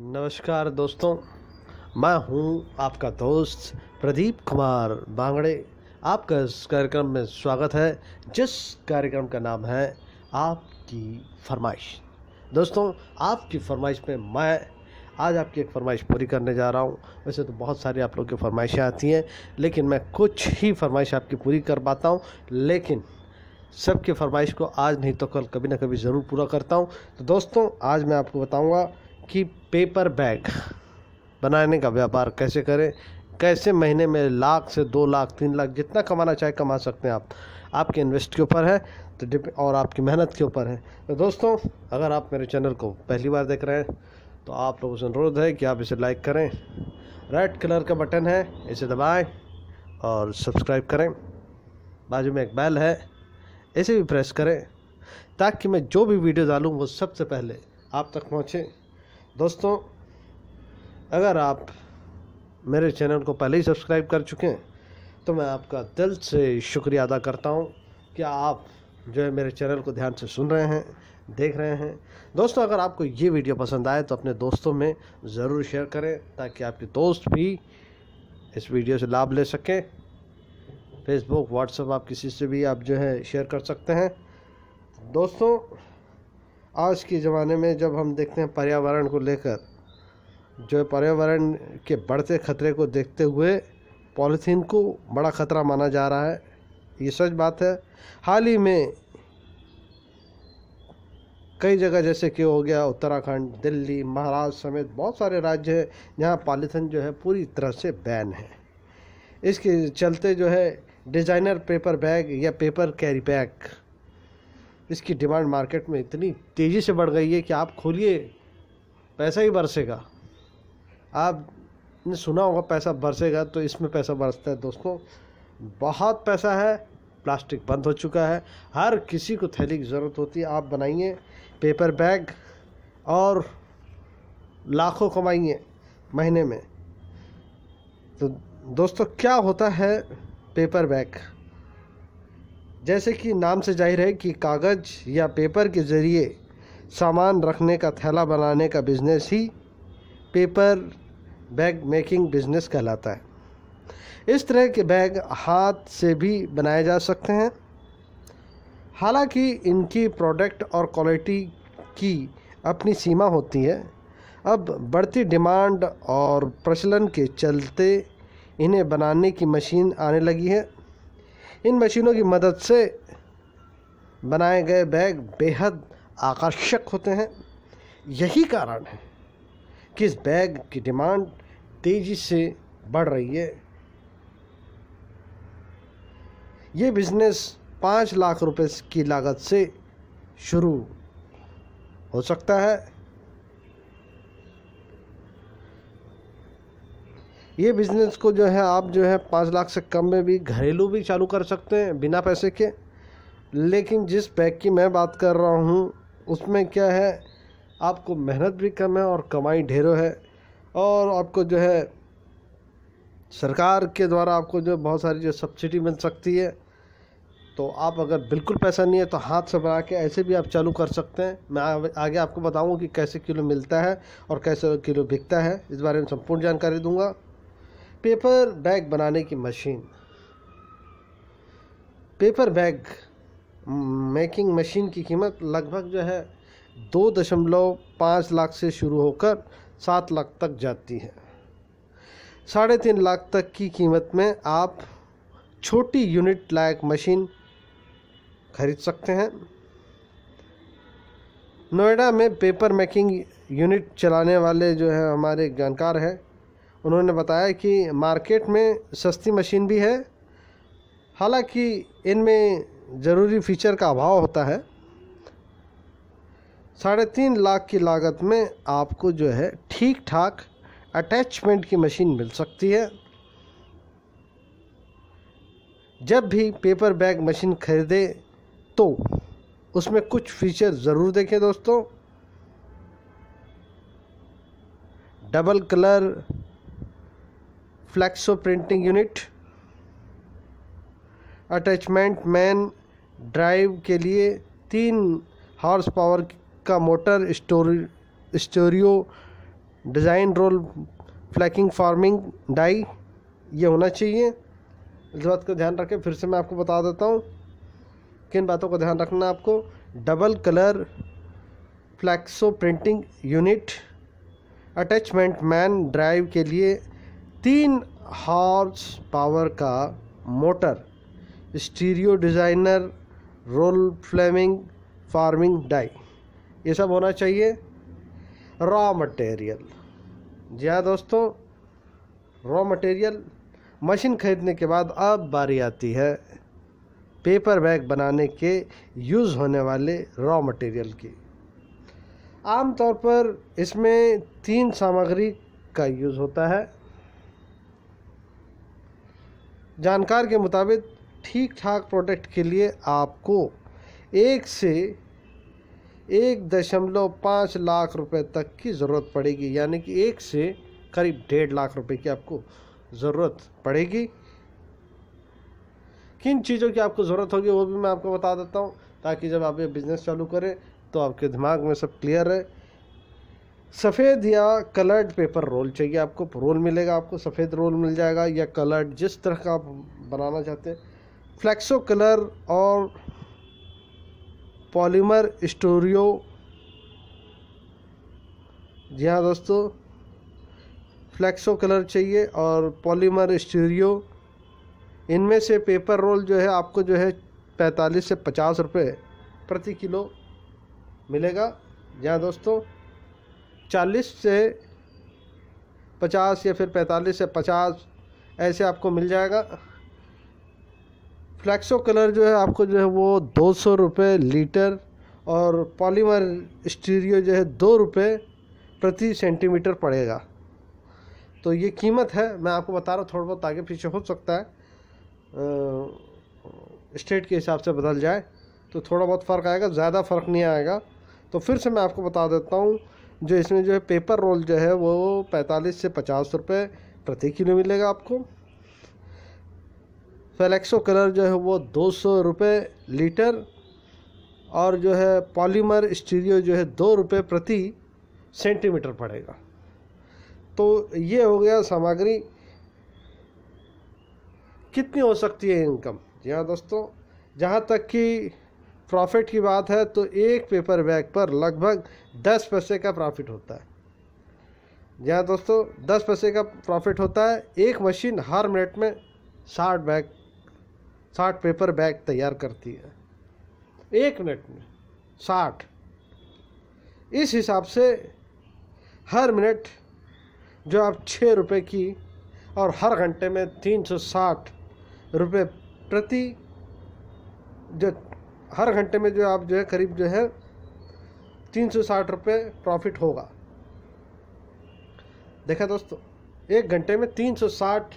नमस्कार दोस्तों मैं हूं आपका दोस्त प्रदीप कुमार बांगड़े आपका इस कार्यक्रम में स्वागत है जिस कार्यक्रम का नाम है आपकी फरमाइश दोस्तों आपकी फरमाइश में मैं आज आपकी एक फरमाइश पूरी करने जा रहा हूँ वैसे तो बहुत सारी आप लोग की फरमाइशें आती हैं लेकिन मैं कुछ ही फरमाइश आपकी पूरी कर पाता हूँ लेकिन सबकी फरमाइश को आज नहीं तो कल कभी ना कभी ज़रूर पूरा करता हूँ तो दोस्तों आज मैं आपको बताऊँगा कि पेपर बैग बनाने का व्यापार कैसे करें कैसे महीने में लाख से दो लाख तीन लाख जितना कमाना चाहे कमा सकते हैं आप आपके इन्वेस्ट के ऊपर है तो और आपकी मेहनत के ऊपर है तो दोस्तों अगर आप मेरे चैनल को पहली बार देख रहे हैं तो आप लोगों से अनुरोध है कि आप इसे लाइक करें रेड कलर का बटन है इसे दबाएं और सब्सक्राइब करें बाजू में एक बैल है इसे भी प्रेस करें ताकि मैं जो भी वीडियो डालूँ वो सबसे पहले आप तक पहुँचें दोस्तों अगर आप मेरे चैनल को पहले ही सब्सक्राइब कर चुके हैं तो मैं आपका दिल से शुक्रिया अदा करता हूँ कि आप जो है मेरे चैनल को ध्यान से सुन रहे हैं देख रहे हैं दोस्तों अगर आपको ये वीडियो पसंद आए तो अपने दोस्तों में ज़रूर शेयर करें ताकि आपके दोस्त भी इस वीडियो से लाभ ले सकें फेसबुक व्हाट्सएप आप किसी से भी आप जो है शेयर कर सकते हैं दोस्तों आज के ज़माने में जब हम देखते हैं पर्यावरण को लेकर जो पर्यावरण के बढ़ते खतरे को देखते हुए पॉलीथीन को बड़ा ख़तरा माना जा रहा है ये सच बात है हाल ही में कई जगह जैसे कि हो गया उत्तराखंड दिल्ली महाराष्ट्र समेत बहुत सारे राज्य हैं जहाँ पॉलीथीन जो है पूरी तरह से बैन है इसके चलते जो है डिज़ाइनर पेपर बैग या पेपर कैरी बैग इसकी डिमांड मार्केट में इतनी तेज़ी से बढ़ गई है कि आप खोलिए पैसा ही बरसेगा आपने सुना होगा पैसा बरसेगा तो इसमें पैसा बरसता है दोस्तों बहुत पैसा है प्लास्टिक बंद हो चुका है हर किसी को थैली की ज़रूरत होती है आप बनाइए पेपर बैग और लाखों कमाइए महीने में तो दोस्तों क्या होता है पेपर बैग जैसे कि नाम से जाहिर है कि कागज़ या पेपर के ज़रिए सामान रखने का थैला बनाने का बिज़नेस ही पेपर बैग मेकिंग बिज़नेस कहलाता है इस तरह के बैग हाथ से भी बनाए जा सकते हैं हालांकि इनकी प्रोडक्ट और क्वालिटी की अपनी सीमा होती है अब बढ़ती डिमांड और प्रचलन के चलते इन्हें बनाने की मशीन आने लगी है इन मशीनों की मदद से बनाए गए बैग बेहद आकर्षक होते हैं यही कारण है कि इस बैग की डिमांड तेज़ी से बढ़ रही है ये बिज़नेस पाँच लाख रुपए की लागत से शुरू हो सकता है ये बिज़नेस को जो है आप जो है पाँच लाख से कम में भी घरेलू भी चालू कर सकते हैं बिना पैसे के लेकिन जिस पैक की मैं बात कर रहा हूँ उसमें क्या है आपको मेहनत भी कम है और कमाई ढेरों है और आपको जो है सरकार के द्वारा आपको जो बहुत सारी जो सब्सिडी मिल सकती है तो आप अगर बिल्कुल पैसा नहीं है तो हाथ से बना के ऐसे भी आप चालू कर सकते हैं मैं आगे आपको बताऊंगा कि कैसे किलो मिलता है और कैसे किलो बिकता है इस बारे में संपूर्ण जानकारी दूंगा पेपर बैग बनाने की machine paper bag making machine की कीमत लगभग जो है दो दशमलव पाँच लाख से शुरू होकर सात लाख तक जाती है साढ़े तीन लाख तक की कीमत में आप छोटी यूनिट लायक मशीन खरीद सकते हैं नोएडा में पेपर मेकिंग यूनिट चलाने वाले जो है हमारे जानकार हैं उन्होंने बताया कि मार्केट में सस्ती मशीन भी है हालांकि इनमें ज़रूरी फीचर का अभाव होता है साढ़े तीन लाख की लागत में आपको जो है ठीक ठाक अटैचमेंट की मशीन मिल सकती है जब भी पेपर बैग मशीन खरीदे तो उसमें कुछ फीचर ज़रूर देखें दोस्तों double colour flexo printing unit attachment main drive के लिए तीन हॉर्स पावर का motor story stereo design roll flaking forming die ये होना चाहिए इस बात का ध्यान रखें फिर से मैं आपको बता देता हूँ किन बातों का ध्यान रखना आपको double colour flexo printing unit attachment main drive के लिए तीन हॉर्स पावर का motor stereo designer roll flaming forming die ये सब होना चाहिए रॉ मटेरियल जी हाँ दोस्तों रॉ मटेरियल मशीन खरीदने के बाद अब बारी आती है पेपर बैग बनाने के यूज़ होने वाले रॉ मटेरियल की आमतौर पर इसमें तीन सामग्री का यूज़ होता है जानकार के मुताबिक ठीक ठाक प्रोडक्ट के लिए आपको एक से एक दशमलव पाँच लाख रुपए तक की ज़रूरत पड़ेगी यानी कि एक से करीब डेढ़ लाख रुपए की आपको ज़रूरत पड़ेगी किन चीज़ों की आपको ज़रूरत होगी वो भी मैं आपको बता देता हूँ ताकि जब आप ये बिज़नेस चालू करें तो आपके दिमाग में सब क्लियर है सफ़ेद या कलर्ड पेपर रोल चाहिए आपको रोल मिलेगा आपको सफ़ेद रोल मिल जाएगा या कलर्ड जिस तरह का आप बनाना चाहते हैं फ्लैक्सो कलर और पॉलीमर स्टोरियो जी हाँ दोस्तों फ्लैक्सो कलर चाहिए और पॉलीमर स्टोरियो इनमें से पेपर रोल जो है आपको जो है पैंतालीस से पचास रुपये प्रति किलो मिलेगा जी हाँ दोस्तों चालीस से पचास या फिर पैंतालीस से पचास ऐसे आपको मिल जाएगा फ्लैक्सो कलर जो है आपको जो है वो दो सौ रुपये लीटर और पॉलीमर स्टीरियो जो है दो रुपये प्रति सेंटीमीटर पड़ेगा तो ये कीमत है मैं आपको बता रहा हूँ थोड़ा बहुत आगे पीछे हो सकता है स्टेट के हिसाब से बदल जाए तो थोड़ा बहुत फ़र्क आएगा ज़्यादा फ़र्क नहीं आएगा तो फिर से मैं आपको बता देता हूँ जो इसमें जो है पेपर रोल जो है वो पैंतालीस से पचास रुपये प्रति किलो मिलेगा आपको फेलेक्सो कलर जो है वो दो सौ रुपये लीटर और जो है पॉलीमर स्टीरियो जो है दो रुपये प्रति सेंटीमीटर पड़ेगा तो ये हो गया सामग्री कितनी हो सकती है इनकम जी हाँ दोस्तों जहाँ तक कि प्रॉफिट की बात है तो एक पेपर बैग पर लगभग दस पैसे का प्रॉफिट होता है जी दोस्तों दस पैसे का प्रॉफिट होता है एक मशीन हर मिनट में साठ बैग साठ पेपर बैग तैयार करती है एक मिनट में साठ इस हिसाब से हर मिनट जो आप छः रुपये की और हर घंटे में तीन सौ साठ रुपये प्रति जो हर घंटे में जो आप जो है करीब जो है तीन सौ साठ रुपये प्रॉफिट होगा देखा दोस्तों एक घंटे में तीन सौ साठ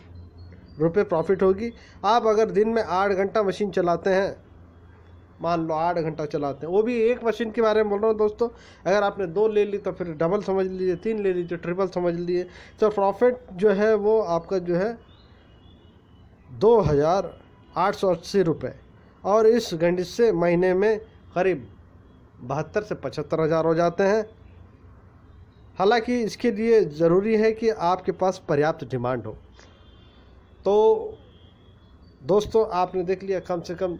रुपये प्रॉफिट होगी आप अगर दिन में आठ घंटा मशीन चलाते हैं मान लो आठ घंटा चलाते हैं वो भी एक मशीन के बारे में बोल रहा हूँ दोस्तों अगर आपने दो ले ली तो फिर डबल समझ लीजिए तीन ले लीजिए ट्रिपल समझ लीजिए तो प्रॉफिट जो है वो आपका जो है दो हज़ार आठ सौ अस्सी रुपये और इस गंडिश से महीने में करीब बहत्तर से पचहत्तर हज़ार हो जाते हैं हालांकि इसके लिए ज़रूरी है कि आपके पास पर्याप्त डिमांड हो तो दोस्तों आपने देख लिया कम से कम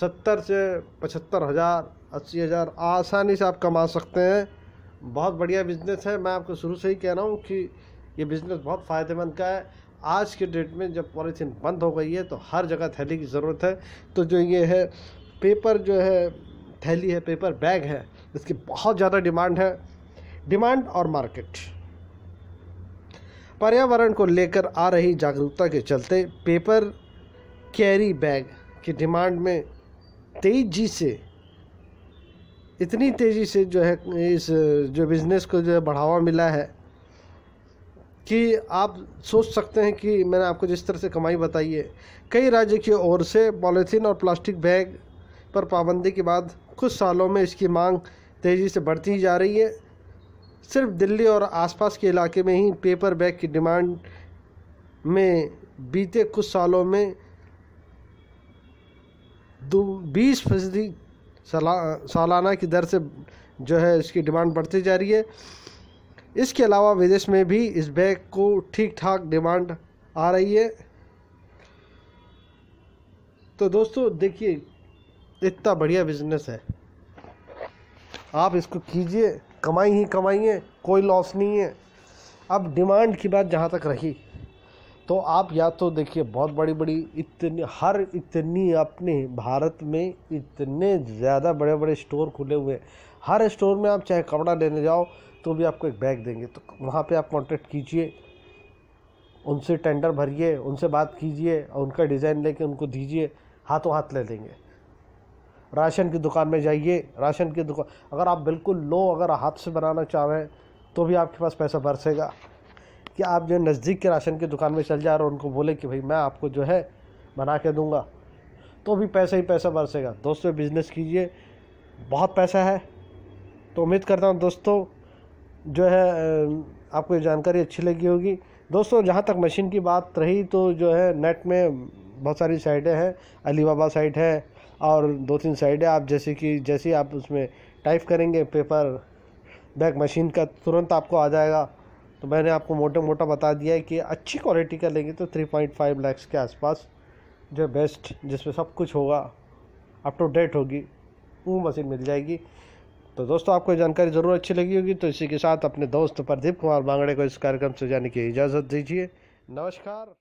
सत्तर से पचहत्तर हज़ार अस्सी हज़ार आसानी से आप कमा सकते हैं बहुत बढ़िया बिजनेस है मैं आपको शुरू से ही कह रहा हूँ कि ये बिज़नेस बहुत फ़ायदेमंद का है आज के डेट में जब पॉलीथीन बंद हो गई है तो हर जगह थैली की ज़रूरत है तो जो ये है पेपर जो है थैली है पेपर बैग है इसकी बहुत ज़्यादा डिमांड है डिमांड और मार्केट पर्यावरण को लेकर आ रही जागरूकता के चलते पेपर कैरी बैग की डिमांड में तेज़ी से इतनी तेज़ी से जो है इस जो बिज़नेस को जो है बढ़ावा मिला है कि आप सोच सकते हैं कि मैंने आपको जिस तरह से कमाई बताई है कई राज्य की ओर से पॉलीथीन और प्लास्टिक बैग पर पाबंदी के बाद कुछ सालों में इसकी मांग तेज़ी से बढ़ती ही जा रही है सिर्फ दिल्ली और आसपास के इलाके में ही पेपर बैग की डिमांड में बीते कुछ सालों में दो बीस फीसदी सला सालाना की दर से जो है इसकी डिमांड बढ़ती जा रही है इसके अलावा विदेश में भी इस बैग को ठीक ठाक डिमांड आ रही है तो दोस्तों देखिए इतना बढ़िया बिजनेस है आप इसको कीजिए कमाई ही कमाई है कोई लॉस नहीं है अब डिमांड की बात जहाँ तक रही तो आप या तो देखिए बहुत बड़ी बड़ी इतनी हर इतनी अपने भारत में इतने ज़्यादा बड़े बड़े स्टोर खुले हुए हैं हर स्टोर में आप चाहे कपड़ा लेने जाओ तो भी आपको एक बैग देंगे तो वहाँ पे आप कांटेक्ट कीजिए उनसे टेंडर भरिए उनसे बात कीजिए और उनका डिज़ाइन लेके उनको दीजिए हाथों हाथ ले लेंगे राशन की दुकान में जाइए राशन की दुकान अगर आप बिल्कुल लो अगर हाथ से बनाना चाह रहे हैं तो भी आपके पास पैसा बरसेगा कि आप जो नज़दीक के राशन की दुकान में चल जा रहे हो उनको बोले कि भाई मैं आपको जो है बना के दूंगा तो भी पैसा ही पैसा बरसेगा दोस्तों बिज़नेस कीजिए बहुत पैसा है तो उम्मीद करता हूँ दोस्तों जो है आपको ये जानकारी अच्छी लगी होगी दोस्तों जहाँ तक मशीन की बात रही तो जो है नेट में बहुत सारी साइटें हैं अलीबाबा साइट है और दो तीन साइटें आप जैसे कि जैसे आप उसमें टाइप करेंगे पेपर बैक मशीन का तुरंत आपको आ जाएगा तो मैंने आपको मोटे मोटा बता दिया है कि अच्छी क्वालिटी का लेंगे तो 3.5 लैक्स के आसपास जो बेस्ट जिसमें सब कुछ होगा अप टू डेट होगी वो मशीन मिल जाएगी तो दोस्तों आपको जानकारी ज़रूर अच्छी लगी होगी तो इसी के साथ अपने दोस्त प्रदीप कुमार बांगड़े को इस कार्यक्रम से जाने की इजाज़त दीजिए नमस्कार